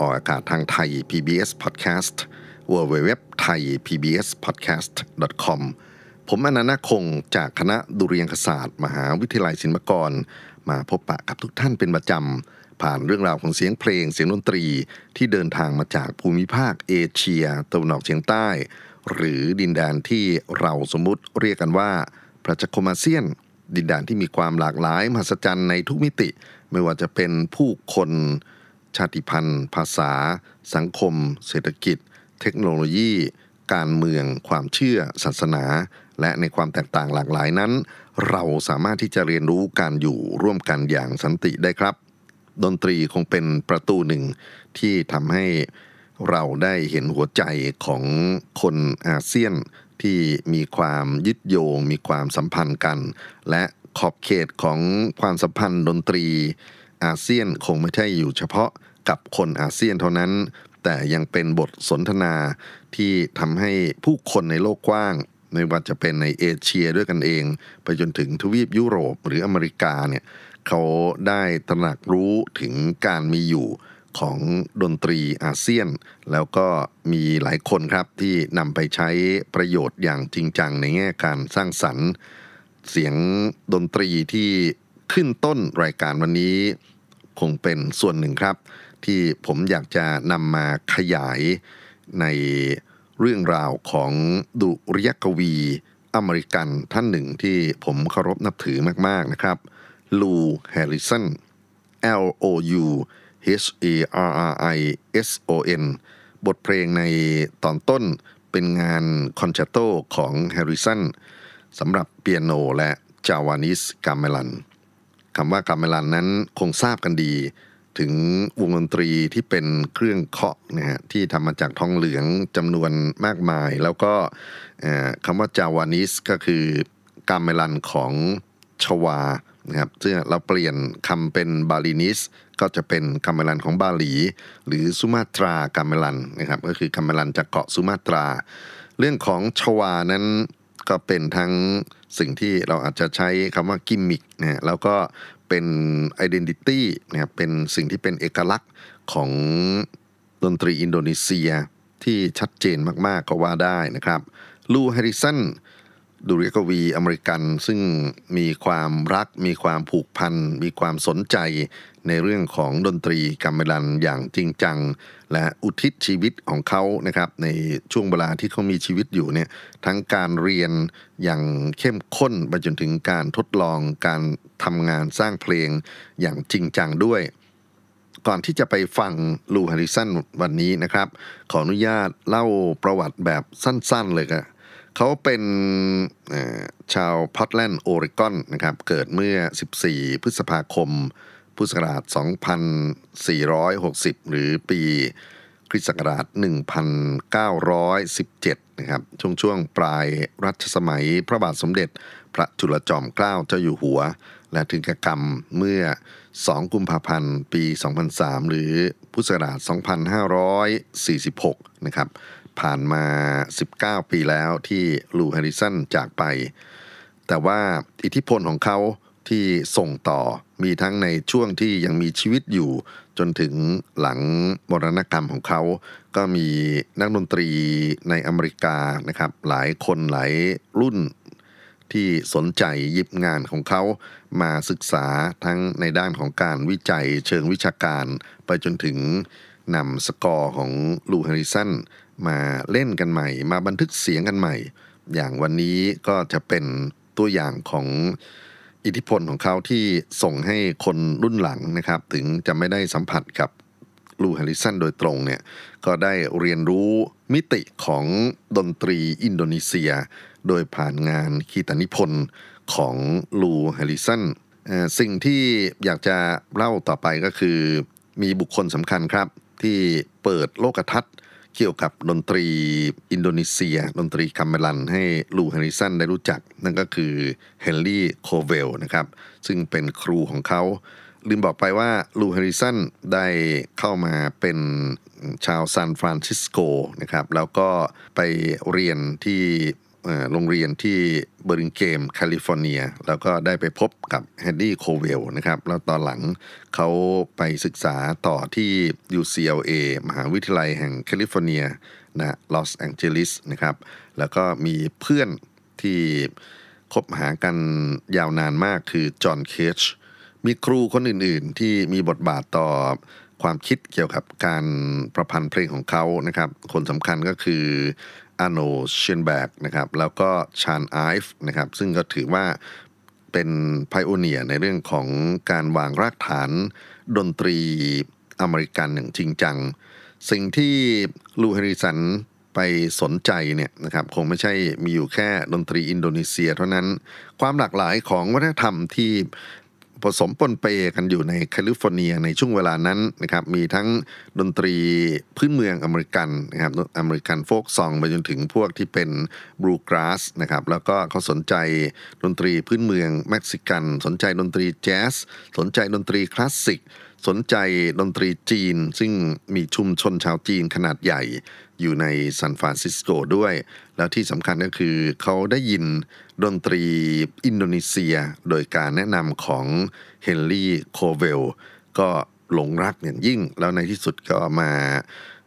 ออกอากาศทางไทย PBS Podcast www thai pbs podcast com ผมอนันต์คงจากคณะดุเรียงคศาสตร์ มหาวิทยาลัยศิลปากร มาพบปะกับทุกท่านเป็นประจำผ่านเรื่องราวของเสียงเพลงเสียงดนตรีที่เดินทางมาจากภูมิภาคเอเชียตะวันออกเฉียงใต้ หรือดินแดนที่เราสมมุติเรียกกันว่าประชาคมอาเซียน ดินแดนที่มีความหลากหลายมหัศจรรย์ในทุกมิติ ไม่ว่าจะเป็นผู้คนชาติพันธุ์ภาษา สังคม เศรษฐกิจ เทคโนโลยี การเมืองความเชื่อศาสนา และในความแตกต่างหลากหลายนั้น เราสามารถที่จะเรียนรู้การอยู่ร่วมกันอย่างสันติได้ครับ ดนตรีคงเป็นประตูหนึ่งที่ทำให้เราได้เห็นหัวใจของคนอาเซียนที่มีความยึดโยงมีความสัมพันธ์กัน และขอบเขตของความสัมพันธ์ดนตรี อาเซียนคงไม่ใช่อยู่เฉพาะกับคนอาเซียนเท่านั้นแต่ยังเป็นบทสนทนาที่ทำให้ผู้คนในโลกกว้างไม่ว่าจะเป็นในเอเชียด้วยกันเอง ไปจนถึงทวีปยุโรปหรืออเมริกาเนี่ยเขาได้ตระหนักรู้ถึงการมีอยู่ของดนตรีอาเซียน แล้วก็มีหลายคนครับที่นำไปใช้ประโยชน์อย่างจริงจัง ในแง่การสร้างสรรค์ เสียงดนตรีที่ขึ้นต้นรายการวันนี้คงเป็นส่วนหนึ่งครับที่ผมอยากจะนำมาขยาย ในเรื่องราวของดุริยกวีอเมริกันท่านหนึ่งที่ผมเคารพนับถือมากๆนะครับ ลูแฮริสัน L O U H e R R I S O N บทเพลงในตอนต้นเป็นงานคอนแชตโตของแฮริสันสำหรับเปียโนและจาวานิสกามเมลันคำว่ากามเมลันนั้นคงทราบกันดีถึงวงดนตรีที่เป็นเครื่องเคาะนะฮะที่ทำมาจากทองเหลืองจำนวนมากมาย แล้วก็คำว่าจาวานิส ก็คือกามเมลันของชวานะครับซื่อเราเปลี่ยนคำเป็นบาลีนิส ก็จะเป็นกามเมลันของบาหลี หรือสุมาตรากามเมลันนะครับก็คือกามเมลันจากเกาะสุมาตรา เรื่องของชวานั้นก็เป็นทั้งสิ่งที่เราอาจจะใช้คำว่ากิมมิกนะแล้วก็เป็นอดีนิตี้นะครับเป็นสิ่งที่เป็นเอกลักษณ์ของดนตรีอินโดนีเซียที่ชัดเจนมากๆก็ว่าได้นะครับลูฮฮริสันดูริกวีอเมริกันซึ่งมีความรัก มีความผูกพันมีความสนใจในเรื่องของดนตรีกัมเมลันอย่างจริงจัง และอุทิศชีวิตของเขานะครับในช่วงเวลาที่เขามีชีวิตอยู่เนี่ยทั้งการเรียนอย่างเข้มข้นไปจนถึงการทดลองการทำงานสร้างเพลงอย่างจริงจังด้วย ก่อนที่จะไปฟังลูฮาริสันวันนี้นะครับขออนุญาตเล่าประวัติแบบสั้นๆ เลยเขาเป็นชาวพอตแลนด์โอริกอนนะครับ เกิดเมื่อ 14 พฤษภาคม พุทธศักราช 2460 หรือปีคริสต์ศักราช 1917 นะครับ ช่วงช่วงปลายรัชสมัยพระบาทสมเด็จพระจุลจอมเกล้าเจ้าอยู่หัว และถึงกกรรมเมื่อ 2 กุมภาพันธ์ ปี 2003 หรือพุทธศักราช 2546 นะครับผ่านมา 19 ปีแล้วที่ลูแฮริสันจากไป แต่ว่าอิทธิพลของเขาที่ส่งต่อมีทั้งในช่วงที่ยังมีชีวิตอยู่ จนถึงหลังมรณกรรมของเขา ก็มีนักดนตรีในอเมริกานะครับหลายคนหลายรุ่นที่สนใจยิบงานของเขา มาศึกษาทั้งในด้านของการวิจัยเชิงวิชาการ ไปจนถึงนำสกอร์ของลูฮาริสันมาเล่นกันใหม่มาบันทึกเสียงกันใหม่ อย่างวันนี้ก็จะเป็นตัวอย่างของอิทธิพลของเขาที่ส่งให้คนรุ่นหลังนะครับ ถึงจะไม่ได้สัมผัสกับลูฮาริสันโดยตรงเนี่ยก็ได้เรียนรู้มิติของดนตรีอินโดนีเซีย โดยผ่านงานคีตนิพนธ์ของลูฮาริสันสิ่งที่อยากจะเล่าต่อไปก็คือมีบุคคลสำคัญครับที่เปิดโลกทัศน์เกี่ยวกับดนตรีอินโดนีเซีย ดนตรีคัมเมลันให้ลูฮาริสันได้รู้จักนั่นก็คือเฮนรี่โคเวลนะครับซึ่งเป็นครูของเขา ลืมบอกไปว่าลูฮาริสันได้เข้ามาเป็นชาวซานฟรานซิสโกนะครับแล้วก็ไปเรียนที่โรงเรียนที่เบอริงเกมแคลิฟอร์เนีย แล้วก็ได้ไปพบกับแฮนดี้โคเวลนะครับแล้วตอนหลังเขาไปศึกษาต่อที่ UCLA มหาวิทยาลัยแห่งแคลิฟอร์เนียนะลอสแองเจลิสนะครับแล้วก็มีเพื่อนที่คบหากันยาวนานมากคือจอห์นเคชมีครูคนอื่นๆ ที่มีบทบาทต่อความคิดเกี่ยวกับการประพันธ์เพลงของเขานะครับ คนสำคัญก็คืออโนเชนแบกนะครับแล้วก็ชานไอฟ์นะครับซึ่งก็ถือว่าเป็นไพโอเนียในเรื่องของการวางรากฐานดนตรีอเมริกันอย่างจริงจัง สิ่งที่ลูเฮริสันไปสนใจเนี่ยนะครับคงไม่ใช่มีอยู่แค่ดนตรีอินโดนีเซียเท่านั้นความหลากหลายของวัฒนธรรมที่ผสมปนเปกันอยู่ในแคลิฟอร์เนียในช่วงเวลานั้นนะครับมีทั้งดนตรีพื้นเมืองอเมริกันนะครับอเมริกันโฟกซองไปจนถึงพวกที่เป็นบลูกราสนะครับแล้วก็เขาสนใจดนตรีพื้นเมืองเม็กซิกัน สนใจดนตรีแจ๊สสนใจดนตรีคลาสสิกสนใจดนตรีจีน ซึ่งมีชุมชนชาวจีนขนาดใหญ่อยู่ในซานฟรานซิสโกด้วย แล้วที่สำคัญก็คือเขาได้ยินดนตรีอินโดนีเซีย โดยการแนะนำของ เฮนรี่โคเวล ก็หลงรักอย่างยิ่ง แล้วในที่สุดก็มา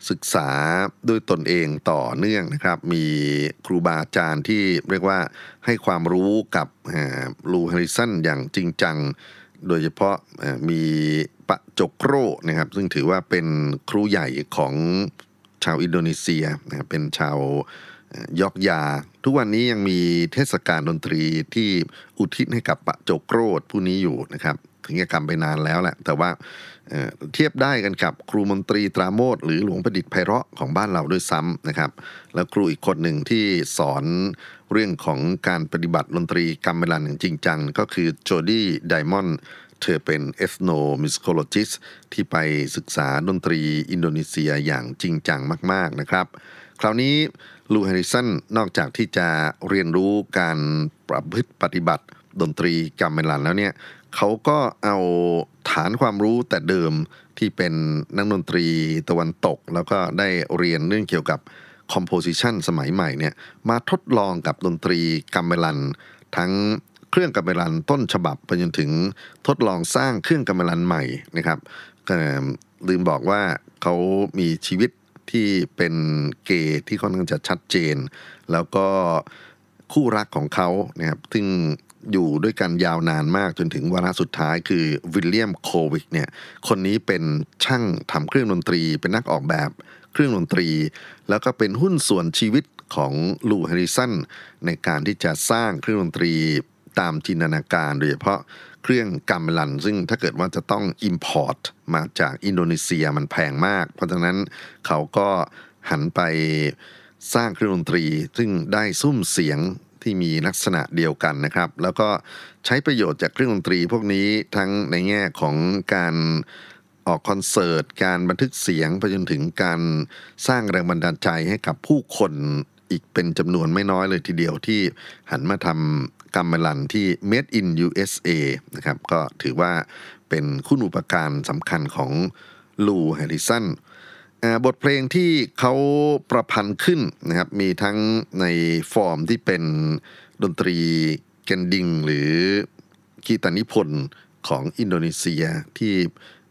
ศึกษาด้วยตนเองต่อเนื่องนะครับ มีครูบาอาจารย์ที่เรียกว่าให้ความรู้กับลูฮาริสันอย่างจริงจัง โดยเฉพาะมีปะจกโรนะครับซึ่งถือว่าเป็นครูใหญ่ของชาวอินโดนีเซียนะเป็นชาวยอกยา ทุกวันนี้ยังมีเทศกาลดนตรีที่อุทิศให้กับปะโจโกรธผู้นี้อยู่นะครับ ถึงจะกรรมไปนานแล้วแหละแต่ว่าเเทียบได้กันกับครูมนตรีตราโมทหรือหลวงประดิษฐ์ไพเราะของบ้านเราด้วยซ้ำนะครับ แล้วครูอีกคนหนึ่งที่สอนเรื่องของการปฏิบัติดนตรี กรรมเวลาอย่่งจริงจังก็คือโจดี้ไดมอนเธอเป็นเอสโนมิสโคโลจิสที่ไปศึกษาดนตรีอินโดนีเซียอย่างจริงจังมากๆนะครับ คราวนี้ลูแฮริสันนอกจากที่จะเรียนรู้การประพฤติปฏิบัติดนตรีกัมเมลันแล้วเนี่ยเขาก็เอาฐานความรู้แต่เดิมที่เป็นนักดนตรีตะวันตก แล้วก็ได้เรียนเรื่องเกี่ยวกับคอมโพสิชันสมัยใหม่เนี่ยมาทดลองกับดนตรีกัมเมลัน ทั้งเครื่องกำมะลันต้นฉบับไปจนถึงทดลองสร้างเครื่องกำมะลันใหม่นะครับลืมบอกว่าเขามีชีวิตที่เป็นเกย์ที่ค่อนข้างจะชัดเจน แล้วก็คู่รักของเขานะครับซึ่งอยู่ด้วยกันยาวนานมาก จนถึงวาระสุดท้ายคือวิลเลียมโควิกเนี่ย คนนี้เป็นช่างทำเครื่องดนตรี เป็นนักออกแบบเครื่องดนตรี แล้วก็เป็นหุ้นส่วนชีวิตของลูแฮริสันในการที่จะสร้างเครื่องดนตรีตามจินตนาการโดยเฉพาะเครื่องกำลันซึ่งถ้าเกิดว่าจะต้อง Import มาจากอินโดนีเซียมันแพงมาก เพราะฉะนั้นเขาก็หันไปสร้างเครื่องดนตรีซึ่งได้ซุ้มเสียงที่มีลักษณะเดียวกันนะครับ แล้วก็ใช้ประโยชน์จากเครื่องดนตรี พวกนี้ทั้งในแง่ของการออกคอนเสิร์ตการบันทึกเสียงไปจนถึงการสร้างแรงบันดาลใจให้กับผู้คนอีกเป็นจำนวนไม่น้อยเลยทีเดียวที่หันมาทำกัมเมลันที่ Made in USA นะครับ ก็ถือว่าเป็นคุณอุปการสำคัญของลูแฮริสันบทเพลงที่เขาประพันธ์ขึ้นนะครับ มีทั้งในฟอร์มที่เป็นดนตรีเกนดิงหรือกีตานิพนธ์ของอินโดนีเซียที่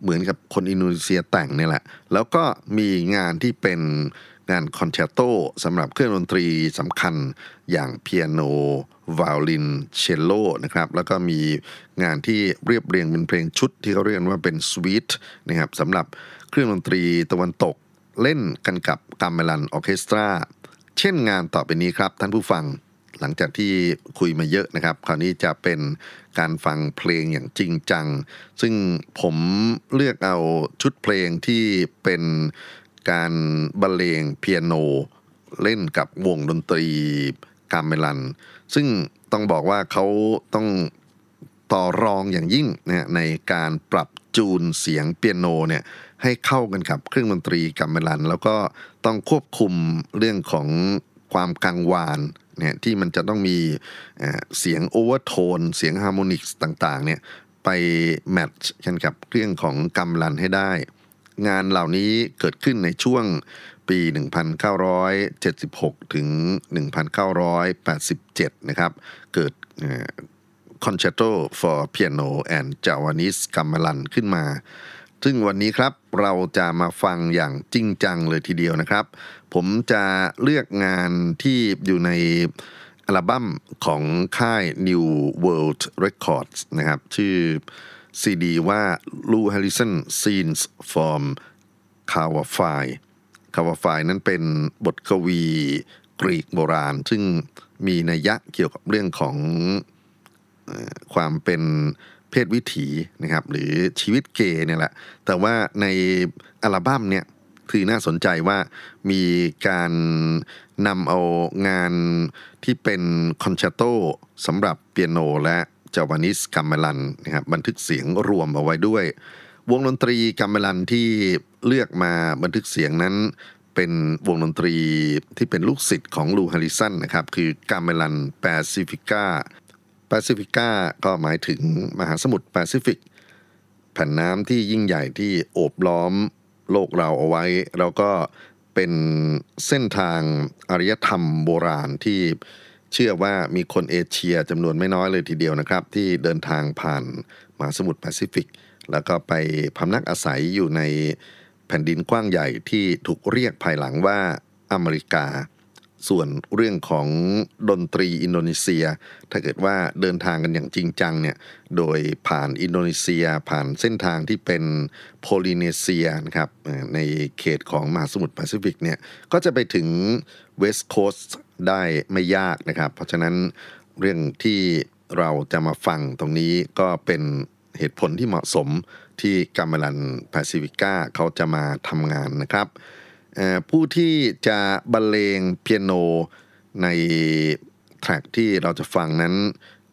เหมือนกับคนอินโดนีเซียแต่งเนี่ยแหละ แล้วก็มีงานที่เป็นงานคอนแชตโตสำหรับเครื่องดนตรีสำคัญอย่างเปียโนวาลินเชลโลนะครับแล้วก็มีงานที่เรียบเรียงเป็นเพลงชุดที่เขาเรียกว่าเป็นสวีทนะครับสำหรับเครื่องดนตรีตะวันตกเล่นกันกับกามเมลันออเคสตราเช่นงานต่อไปนี้ครับท่านผู้ฟังหลังจากที่คุยมาเยอะนะครับ คราวนี้จะเป็นการฟังเพลงอย่างจริงจัง ซึ่งผมเลือกเอาชุดเพลงที่เป็นการบรรเลงเปียโนเล่นกับวงดนตรีกามเมลัน ซึ่งต้องบอกว่าเขาต้องต่อรองอย่างยิ่งนะในการปรับจูนเสียงเปียโนเนี่ยให้เข้ากันกับเครื่องดนตรีกัมเมลัน แล้วก็ต้องควบคุมเรื่องของความกังวานเนี่ยที่มันจะต้องมีเสียงโอเวอร์โทน เสียงฮาร์โมนิกส์ต่างๆเนี่ยไปแมทช์กันกับเครื่องของกัมลันให้ได้งานเหล่านี้เกิดขึ้นในช่วงปี 1976 ถึง 1987 นะครับ เกิด Concerto for Piano and Javanese g a m a l a n ขึ้นมา ซึ่งวันนี้ครับเราจะมาฟังอย่างจริงจังเลยทีเดียวนะครับ ผมจะเลือกงานที่อยู่ในอัลบั้มของค่าย New World Records นะครับ ชื่อซีดีว่า Lou Harrison Scenes from c a w a f i คาวาฟายนั้นเป็นบทกวีกรีกโบราณ ซึ่งมีนัยยะเกี่ยวกับเรื่องของความเป็นเพศวิถีนะครับ หรือชีวิตเกย์เนี่ยแหละ แต่ว่าในอัลบั้มเนี่ยคือน่าสนใจว่ามีการนำเอางานที่เป็นคอนแชตโตสำหรับเปียโนและจาวานิสกัมเมลันนะครับบันทึกเสียงรวมเอาไว้ด้วย วงดนตรีกัมเมลันที่เลือกมาบันทึกเสียงนั้น เป็นวงดนตรีที่เป็นลูกศิษย์ของลูฮาริสันนะครับ คือกัมเมลันแปซิฟิก้าแปซิฟิก้าก็หมายถึงมหาสมุทรแปซิฟิกแผ่นน้ำที่ยิ่งใหญ่ที่โอบล้อมโลกเราเอาไว้แล้วก็เป็นเส้นทางอารยธรรมโบราณที่เชื่อว่ามีคนเอเชียจำนวนไม่น้อยเลยทีเดียวนะครับ ที่เดินทางผ่านมหาสมุทรแปซิฟิกแล้วก็ไปพำนักอาศัยอยู่ในแผ่นดินกว้างใหญ่ที่ถูกเรียกภายหลังว่าอเมริกาส่วนเรื่องของดนตรีอินโดนีเซีย ถ้าเกิดว่าเดินทางกันอย่างจริงจังเนี่ยโดยผ่านอินโดนีเซีย ผ่านเส้นทางที่เป็นโพลิเนเซียนะครับในเขตของมหาสมุทรแปซิฟิกเนี่ยก็จะไปถึงเวสต์โคสต์ได้ไม่ยากนะครับเพราะฉะนั้นเรื่องที่เราจะมาฟังตรงนี้ก็เป็นเหตุผลที่เหมาะสมที่กัมบลันแปซิฟิก้าเขาจะมาทำงานนะครับผู้ที่จะบรรเลงเปียโนในแทร็กที่เราจะฟังนั้น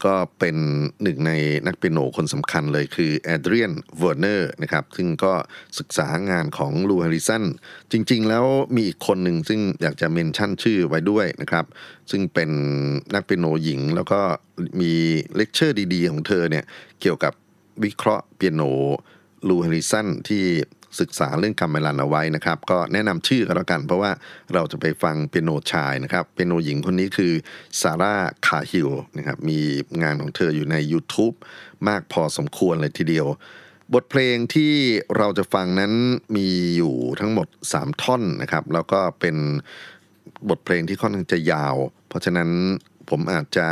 ก็เป็นหนึ่งในนักเปียโนคนสำคัญเลยคือแอเดรียนเวอร์เนอร์นะครับซึ่งก็ศึกษางานของลูฮาริสันจริงๆแล้วมีอีกคนหนึ่งซึ่งอยากจะเมนชั่นชื่อไว้ด้วยนะครับ ซึ่งเป็นนักเปียโนหญิง แล้วก็มีเลคเชอร์ดี ๆ ของเธอเนี่ยเกี่ยวกับวิเคราะห์เปียโนลูฮาริสันที่ศึกษาเรื่องกรรมลันเอาไว้นะครับ ก็แนะนำชื่อกันแล้วกันเพราะว่าเราจะไปฟังเปียโนชายนะครับ เปียโนหญิงคนนี้คือซาร่าคาฮิลนะครับ มีงานของเธออยู่ใน YouTube มากพอสมควรเลยทีเดียว บทเพลงที่เราจะฟังนั้นมีอยู่ทั้งหมด 3 ท่อนนะครับ แล้วก็เป็นบทเพลงที่ค่อนข้างจะยาว เพราะฉะนั้นผมอาจจะ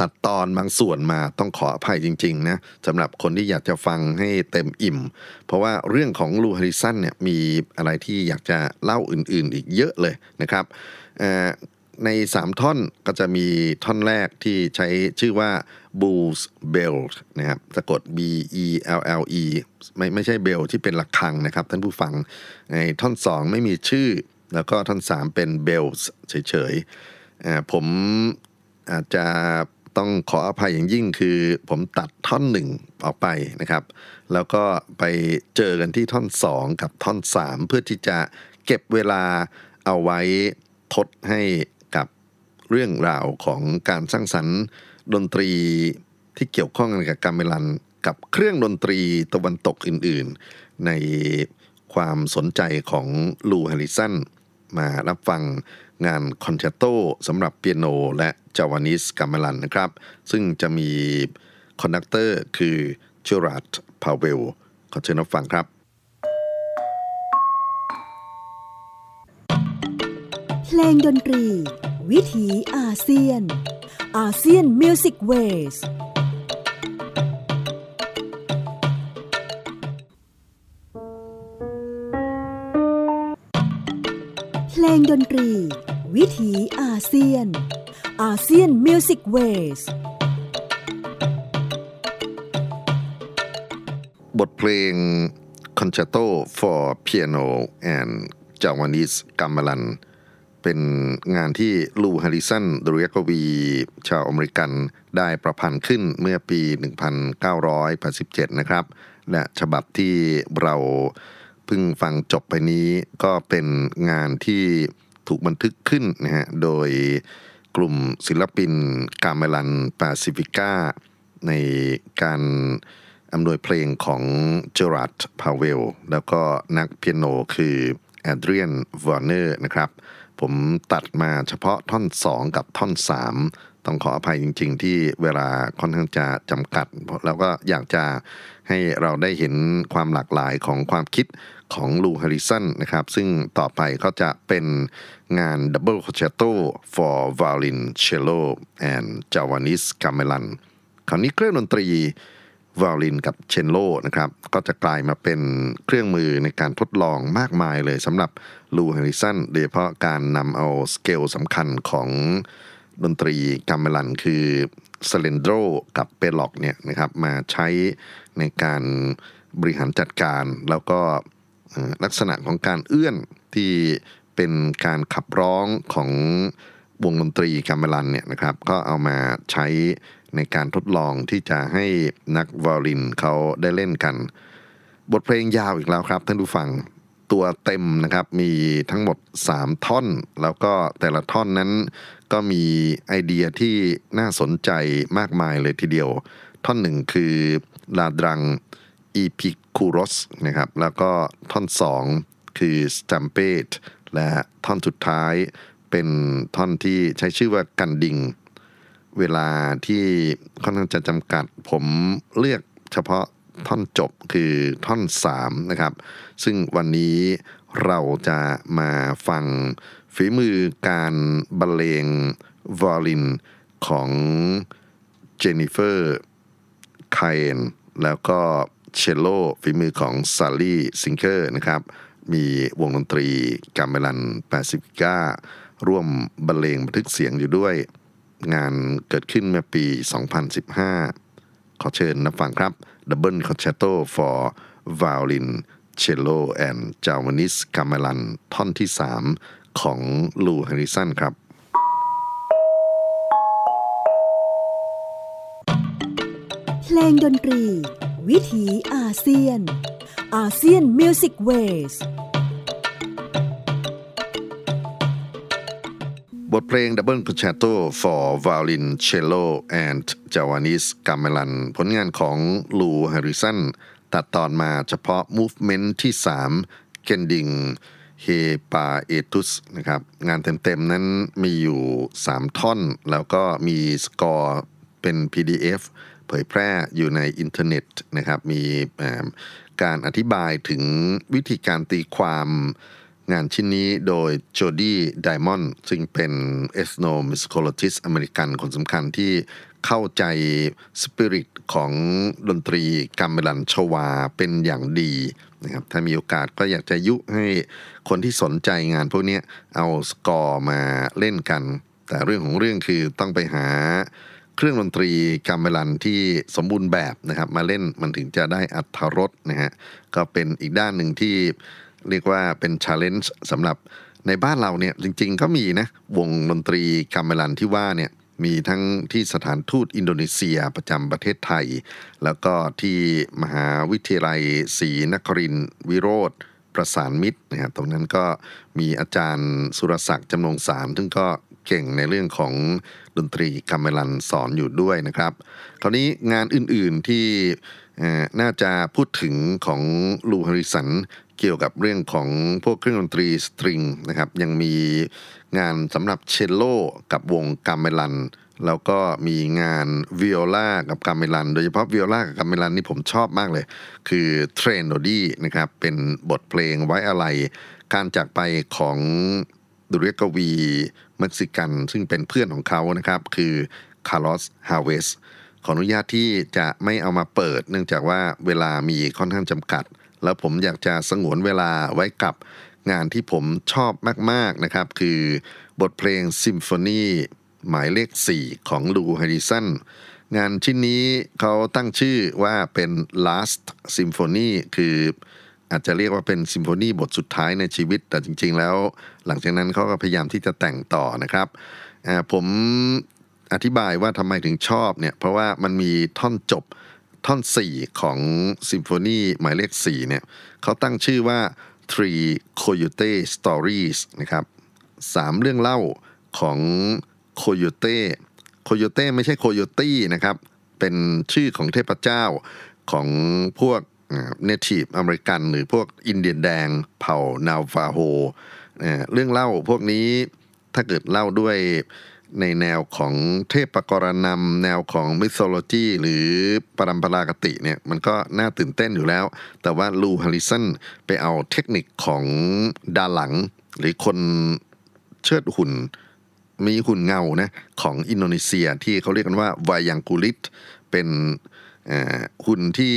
ตัดตอนบางส่วนมาต้องขออภัยจริง ๆ นะสำหรับคนที่อยากจะฟังให้เต็มอิ่ม เพราะว่าเรื่องของลูฮาริสันเนี่ยมีอะไรที่อยากจะเล่าอื่น ๆอีกเยอะเลยนะครับ ใน 3 ท่อนก็จะมีท่อนแรกที่ใช้ชื่อว่า Bulls Bell นะครับสะกด B E L L E ไม่ไม่ใช่เบลที่เป็นหลักคังนะครับ ท่านผู้ฟังในท่อน 2 ไม่มีชื่อ แล้วก็ท่อน 3 เป็น Bells เฉยๆผมอาจจะต้องขออภัยอย่างยิ่งคือผมตัดท่อนหนึ่งออกไปนะครับ แล้วก็ไปเจอกันที่ท่อน2กับท่อน3เพื่อที่จะเก็บเวลาเอาไว้ทดให้กับเรื่องราวของการสร้างสรรค์ดนตรีที่เกี่ยวข้องกันกับกาเมลันกับเครื่องดนตรีตะวันตกอื่นๆ ในความสนใจของลูฮาริสันมารับฟังงานคอนแชตโตสำหรับเปียโน และจาวานิสกามลันนะครับซึ่งจะมีคอนดักเตอร์คือเชอรัตพาเวลขอเชิญรับฟังครับเพลงดนตรี วิถีอาเซียนอาเซียนมิวสิกเวสเพลงดนตรีวิถีอาเซียนอาเซียนมิวสิกเวสบทเพลง Concerto for Piano and Javanese g a m b a l a n เป็นงานที่ลูฮาริสันดรียกวีชาวอเมริกันได้ประพันธ์ขึ้นเมื่อปี1987นะครับ และฉบับที่เราเพิ่งฟังจบไปนี้ ก็เป็นงานที่ถูกบันทึกขึ้นนะฮะโดยกลุ่มศิลปิน กาเมลันปาซิฟิก้า ในการอำนวยเพลงของเจอรัตพาเวล แล้วก็นักเปียโนคือ แอดเรียนวอร์เนอร์นะครับ ผมตัดมาเฉพาะท่อน 2 กับท่อน 3ต้องขออภัยจริง ๆที่เวลาค่อนข้างจะจำกัด แล้วก็อยากจะให้เราได้เห็นความหลากหลายของความคิดของลูฮาริสันนะครับ ซึ่งต่อไปก็จะเป็นงาน d o บ b l e c o n ชตโต o for Violin Cello and Javanese Gamelan คราวนี้เครื่องดนตรีวาลินกับเชนโลนะครับก็จะกลายมาเป็นเครื่องมือในการทดลองมากมายเลยสำหรับลูฮาริสันโดยเฉพาะการนำเอาสเกลสำคัญของดนตรีกามเมลันคือเซเลนโดกับเปล็อกเนี่ยนะครับ มาใช้ในการบริหารจัดการแล้วก็ลักษณะของการเอื้อน ที่เป็นการขับร้องของวงดนตรีกามเมลันเนี่ยนะครับ ก็เอามาใช้ในการทดลองที่จะให้นักวอลินเขาได้เล่นกัน บทเพลงยาวอีกแล้วครับท่านผู้ฟังตัวเต็มนะครับมีทั้งหมด 3 ท่อน แล้วก็แต่ละท่อนนั้นก็มีไอเดียที่น่าสนใจมากมายเลยทีเดียว ท่อนหนึ่งคือ ลาดรังอีพิคูรสนะครับแล้วก็ท่อนสองคือสแตมเปตและท่อนสุดท้าย เป็นท่อนที่ใช้ชื่อว่ากันดิง เวลาที่ค่อนข้างจะจำกัดผมเลือกเฉพาะท่อนจบคือท่อน3นะครับ ซึ่งวันนี้เราจะมาฟังฝีมือการบรรเลง วอลินของเจนิเฟอร์คายเอนแล้วก็เชลโลฝีมือของซาลี่ซิงเกอร์ นะครับ มีวงดนตรีกาเมลันแปซิฟิก้าร่วมบรรเลงบันทึกเสียงอยู่ด้วยงานเกิดขึ้นเมื่อปี 2015 ขอเชิญนับฟังครับ Double Concerto for Violin Cello and j a v a n i s e Gamelan ท่อนที่3ของลูฮาริสันครับเพลงดนตรี วิถีอาเซียนอาเซียนมิวสิกเวสบทเพลง Double Concerto for Violin, Cello and Javanese c a m e l a n ผลงานของลูฮาริสันตัดตอนมาเฉพาะ Movement ที่3 Kending เฮปาเอตุสนะครับงานเต็ม ๆ นั้นมีอยู่ 3 ท่อน แล้วก็มีสกอร์เป็น PDF เผยแพร่อยู่ในอินเทอร์เน็ตนะครับมีการอธิบายถึงวิธีการตีความงานชิ้นนี้โดยโจดี้ไดมอนด์ซึ่งเป็นเอสโนมิสโคโลจิสอเมริกันคนสำคัญที่เข้าใจ สปิริตของดนตรีกัมเมลันชวาเป็นอย่างดีนะครับถ้ามีโอกาสก็อยากจะยุให้คนที่สนใจงานพวกนี้เอาสกอร์มาเล่นกัน แต่เรื่องของเรื่องคือต้องไปหา เครื่องดนตรีกัมเบลันที่สมบูรณ์แบบนะครับมาเล่นมันถึงจะได้อัตรสนะฮะก็เป็นอีกด้านหนึ่งที่เรียกว่าเป็นชาเลนจ์สำหรับในบ้านเราเนี่ยจริงๆก็มีนะวงดนตรีกัมเมลันที่ว่าเนี่ยมีทั้งที่สถานทูตอินโดนีเซียประจำประเทศไทย แล้วก็ที่มหาวิทยาลัยศรีนคริน วิโรธประสานมิตรนะครับตรงนั้นก็มีอาจารย์สุรศักดิ์จำนงสามซึ่งก็เก่งในเรื่องของดนตรีัมเมลันสอนอยู่ด้วยนะครับ คราวนี้งานอื่นๆที่น่าจะพูดถึงของลูฮาริสันเกี่ยวกับเรื่องของพวกเครื่องดนตรีสตริงนะครับยังมีงานสำหรับเชลโลกับวงกาเมลัน แล้วก็มีงานวิโอลากับกาเมลัน โดยเฉพาะวิโอลากับกาเมลันนี่ผมชอบมากเลย คือเทรนโดดี้นะครับเป็นบทเพลงไว้อะไร การจากไปของดูเรกวีเม็กซิกัน ซึ่งเป็นเพื่อนของเขานะครับ คือคาร์ลอสฮาเวสขออนุญาตที่จะไม่เอามาเปิด เนื่องจากว่าเวลามีค่อนข้างจำกัดแล้วผมอยากจะสงวนเวลาไว้กับงานที่ผมชอบมาก ๆ นะครับ คือบทเพลงซิมโฟนีหมายเลข 4 ของลูฮาริสันงานชิ้นนี้เขาตั้งชื่อว่าเป็น last symphony คืออาจจะเรียกว่าเป็นซิมโฟนีบทสุดท้ายในชีวิต แต่จริง ๆแล้วหลังจากนั้นเขาก็พยายามที่จะแต่งต่อนะครับ ผมอธิบายว่าทำไมถึงชอบเนี่ยเพราะว่ามันมีท่อนจบท่อน 4 ของซิมโฟนีหมายเลข 4 เนี่ยเขาตั้งชื่อว่า Three Coyote Stories นะครับสามเรื่องเล่าของโคโยเต้โคโยเต้ไม่ใช่โคโยตี้นะครับ เป็นชื่อของเทพเจ้าของพวกเนทีฟอเมริกันหรือพวกอินเดียนแดงเผ่านาวฟาโฮเรื่องเล่าพวกนี้ถ้าเกิดเล่าด้วยในแนวของเทพกรณำแนวของมิโซโลจี หรือปรัมปรากติเนี่ยมันก็น่าตื่นเต้นอยู่แล้ว แต่ว่าลูฮาริสันไปเอาเทคนิคของดาหลัง หรือคนเชิดหุ่นมีหุ่นเงานะของอินโดนีเซีย ที่เขาเรียกกันว่า วายังกุลิต เป็นหุ่นที่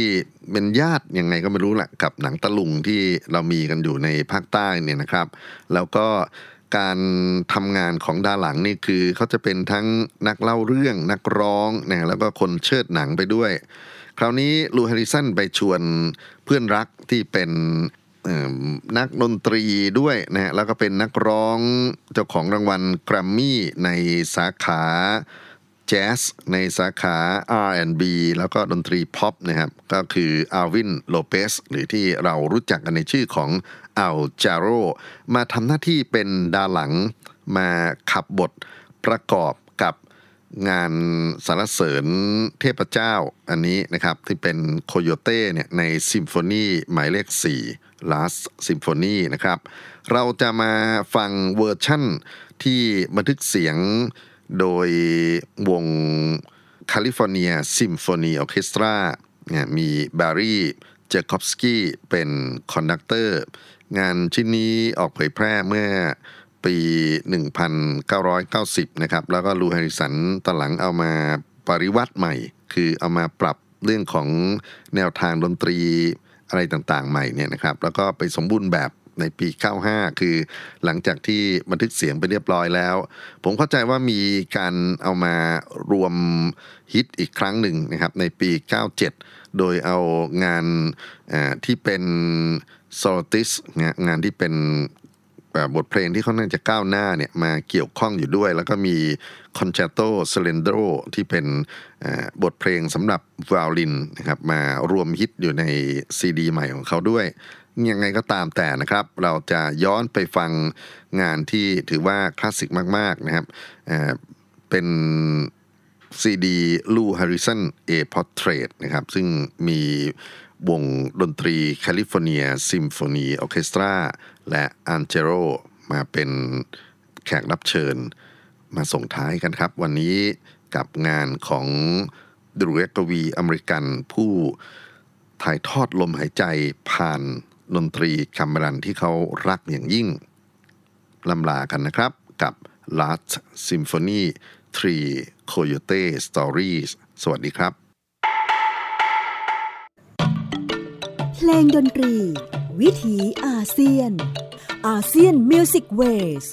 เป็นญาติยังไงก็ไม่รู้แหละกับหนังตะลุงที่เรามีกันอยู่ในภาคใต้เนี่ยนะครับ แล้วก็การทำงานของดาหลังนี่คือเขาจะเป็นทั้งนักเล่าเรื่อง นักร้องนะแล้วก็คนเชิดหนังไปด้วย คราวนี้ลูฮาริสันไปชวนเพื่อนรักที่เป็นนักดนตรีด้วยนะฮะแล้วก็เป็นนักร้องเจ้าของรางวัลแกรมมี่ในสาขาแจ๊สในสาขา R&B แล้วก็ดนตรีพ็อปนะครับก็คืออาวินโลเปสหรือที่เรารู้จักกันในชื่อของอัลจาโรมาทำหน้าที่เป็นดาหลังมาขับบทประกอบกับงานสารเสริญเทพเจ้าอันนี้นะครับที่เป็นโคโยเต้เนี่ยในซิมโฟนีหมายเลข 4 Last Symphony นะครับเราจะมาฟังเวอร์ชั่น ที่บันทึกเสียงโดยวงแคลิฟอร์เนียซิมโฟนีออเคสตราเนี่ยมีบารีเจคอบสกี้เป็นคอนดักเตอร์งานชิ้นนี้ออกเผยแพร่เมื่อปี 1990 นะครับ แล้วก็ลูฮาริสันตหลังเอามาปริวัติใหม่ คือเอามาปรับเรื่องของแนวทางดนตรีอะไรต่างๆใหม่เนี่ยนะครับ แล้วก็ไปสมบูรณ์แบบในปี 95 คือหลังจากที่บันทึกเสียงไปเรียบร้อยแล้ว ผมเข้าใจว่ามีการเอามารวมฮิตอีกครั้งหนึ่งนะครับในปี 97 โดยเอางานที่เป็นโซติสงานที่เป็นบทเพลงที่เขาน่าจะก้าวหน้าเนี่ยมาเกี่ยวข้องอยู่ด้วย แล้วก็มีคอนแชตโตเซเลนโดที่เป็นบทเพลงสำหรับวาลินนะครับมารวมฮิตอยู่ในซีดีใหม่ของเขาด้วยยังไงก็ตามแต่นะครับ เราจะย้อนไปฟังงานที่ถือว่าคลาสสิกมาก ๆ นะครับเป็นซีดีลูฮาริสันเอพอร์เทรตนะครับ ซึ่งมี วงดนตรีแคลิฟอร์เนียซิมโฟนีออเคสตราและอันเจโรมาเป็นแขกรับเชิญมาส่งท้ายกันครับ วันนี้กับงานของดูเรกวีอเมริกันผู้ถ่ายทอดลมหายใจ ผ่านดนตรีคัมบรันที่เขารักอย่างยิ่งลำลากันนะครับกับ Last Symphony 3 Coyote Stories สวัสดีครับเพลงดนตรี วิถีอาเซียนอาเซียนมิวสิกเวส